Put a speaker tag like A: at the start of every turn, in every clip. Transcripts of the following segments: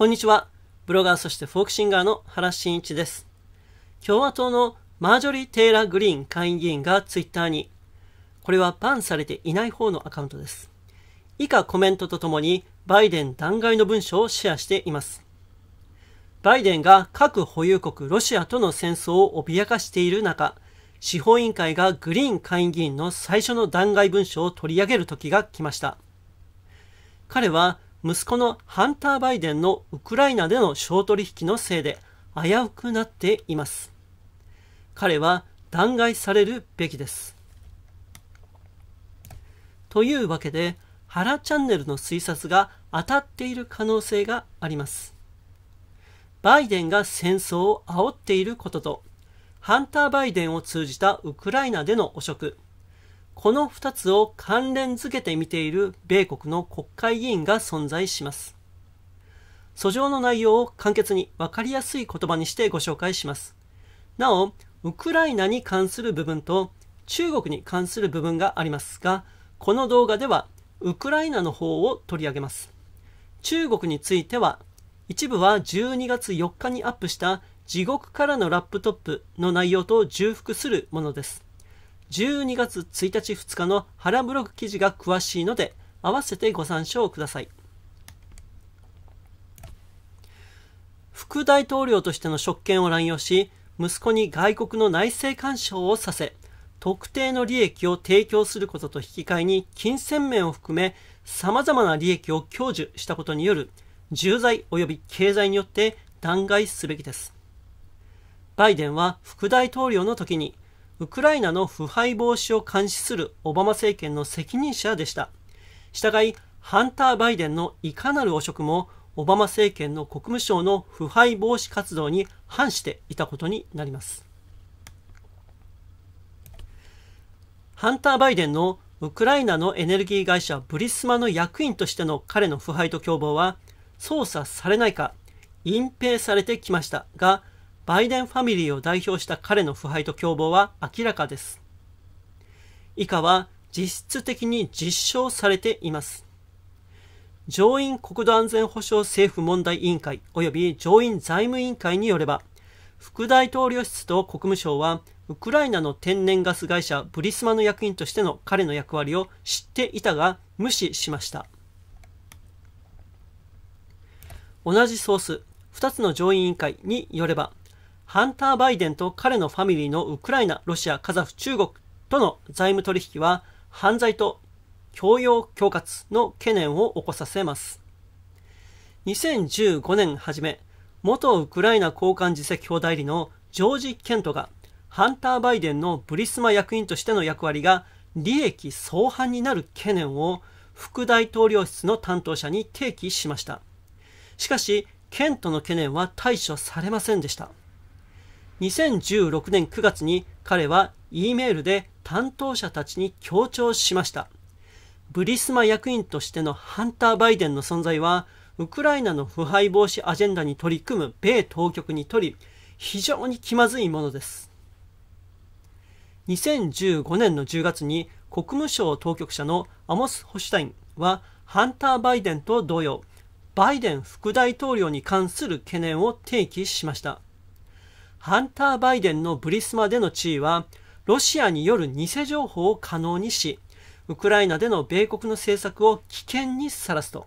A: こんにちは。ブロガーそしてフォークシンガーの原慎一です。共和党のマージョリー・テイラー・グリーン下院議員がツイッターに、これはバンされていない方のアカウントです。以下コメントとともにバイデン弾劾の文書をシェアしています。バイデンが核保有国ロシアとの戦争を脅かしている中、司法委員会がグリーン下院議員の最初の弾劾文書を取り上げる時が来ました。彼は息子のハンター・バイデンのウクライナでの商取引のせいで危うくなっています。彼は弾劾されるべきです。というわけで、原チャンネルの推察が当たっている可能性があります。バイデンが戦争を煽っていることと、ハンター・バイデンを通じたウクライナでの汚職、この2つを関連づけて見ている米国の国会議員が存在します。訴状の内容を簡潔に分かりやすい言葉にしてご紹介します。なお、ウクライナに関する部分と中国に関する部分がありますが、この動画ではウクライナの方を取り上げます。中国については、一部は12月4日にアップした地獄からのラップトップの内容と重複するものです。12月1日2日の原ブログ記事が詳しいので、合わせてご参照ください。副大統領としての職権を乱用し、息子に外国の内政干渉をさせ、特定の利益を提供することと引き換えに金銭面を含め様々な利益を享受したことによる重罪及び経済によって弾劾すべきです。バイデンは副大統領の時にウクライナの腐敗防止を監視するオバマ政権の責任者でした。従い、ハンター・バイデンのいかなる汚職も、オバマ政権の国務省の腐敗防止活動に反していたことになります。ハンター・バイデンのウクライナのエネルギー会社ブリスマの役員としての彼の腐敗と共謀は、捜査されないか、隠蔽されてきましたが、バイデンファミリーを代表した彼の腐敗と共謀は明らかです。以下は実質的に実証されています。上院国土安全保障政府問題委員会及び上院財務委員会によれば、副大統領室と国務省は、ウクライナの天然ガス会社ブリスマの役員としての彼の役割を知っていたが無視しました。同じソース、2つの上院委員会によれば、ハンター・バイデンと彼のファミリーのウクライナ、ロシア、カザフ、中国との財務取引は犯罪と強要恐喝の懸念を起こさせます。2015年初め、元ウクライナ交換次席法代理のジョージ・ケントがハンター・バイデンのブリスマ役員としての役割が利益相反になる懸念を副大統領室の担当者に提起しました。しかし、ケントの懸念は対処されませんでした。2016年9月に彼は E メールで担当者たちに強調しました。ブリスマ役員としてのハンター・バイデンの存在は、ウクライナの腐敗防止アジェンダに取り組む米当局にとり、非常に気まずいものです。2015年の10月に国務省当局者のアモス・ホシュタインは、ハンター・バイデンと同様、バイデン副大統領に関する懸念を提起しました。ハンター・バイデンのブリスマでの地位は、ロシアによる偽情報を可能にし、ウクライナでの米国の政策を危険にさらすと。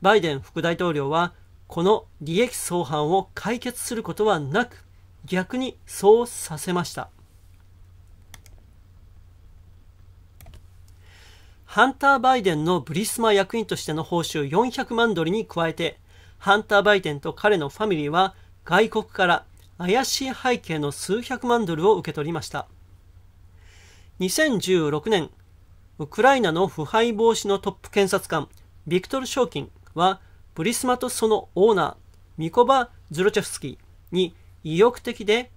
A: バイデン副大統領は、この利益相反を解決することはなく、逆にそうさせました。ハンター・バイデンのブリスマ役員としての報酬400万ドルに加えて、ハンター・バイデンと彼のファミリーは外国から怪しい背景の数百万ドルを受け取りました。2016年、ウクライナの腐敗防止のトップ検察官、ビクトル・ショーキンは、プリスマとそのオーナー、ミコバ・ズロチェフスキーに意欲的で、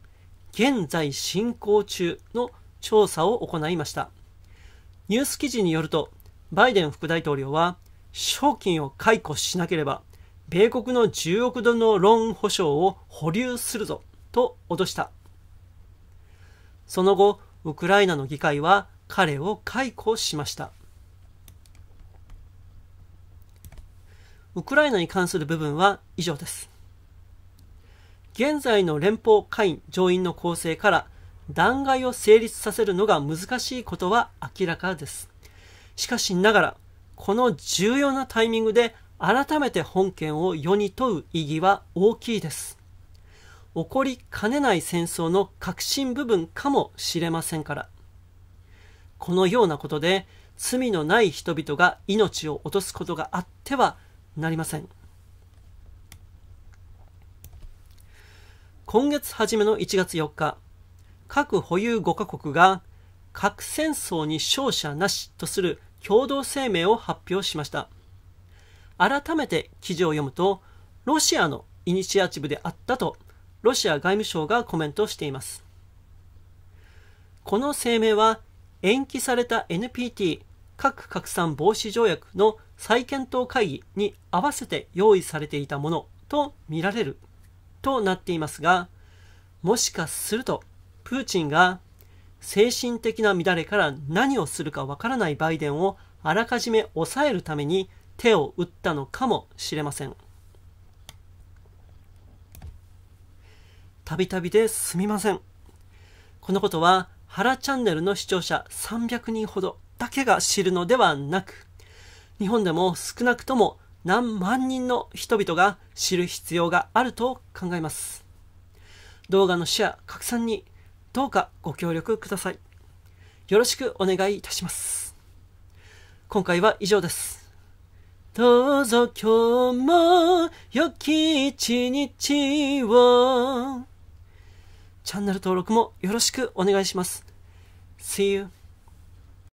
A: 現在進行中の調査を行いました。ニュース記事によると、バイデン副大統領は、賞金を解雇しなければ、米国の10億ドルのローン保証を保留するぞと脅した。その後、ウクライナの議会は彼を解雇しました。ウクライナに関する部分は以上です。現在の連邦下院上院の構成から弾劾を成立させるのが難しいことは明らかです。しかしながら、この重要なタイミングで改めて本件を世に問う意義は大きいです。起こりかねない戦争の核心部分かもしれませんから。このようなことで罪のない人々が命を落とすことがあってはなりません。今月初めの1月4日、核保有5カ国が核戦争に勝者なしとする共同声明を発表しました。改めて記事を読むと、ロシアのイニシアチブであったと、ロシア外務省がコメントしています。この声明は、延期された NPT 核拡散防止条約の再検討会議に合わせて用意されていたものと見られるとなっていますが、もしかすると、プーチンが精神的な乱れから何をするかわからないバイデンをあらかじめ抑えるために手を打ったのかもしれませんたびたびですみませんこのことは原チャンネルの視聴者300人ほどだけが知るのではなく日本でも少なくとも何万人の人々が知る必要があると考えます動画のシェア拡散にどうかご協力くださいよろしくお願いいたします今回は以上ですどうぞ今日も良き一日を。チャンネル登録もよろしくお願いします。See you.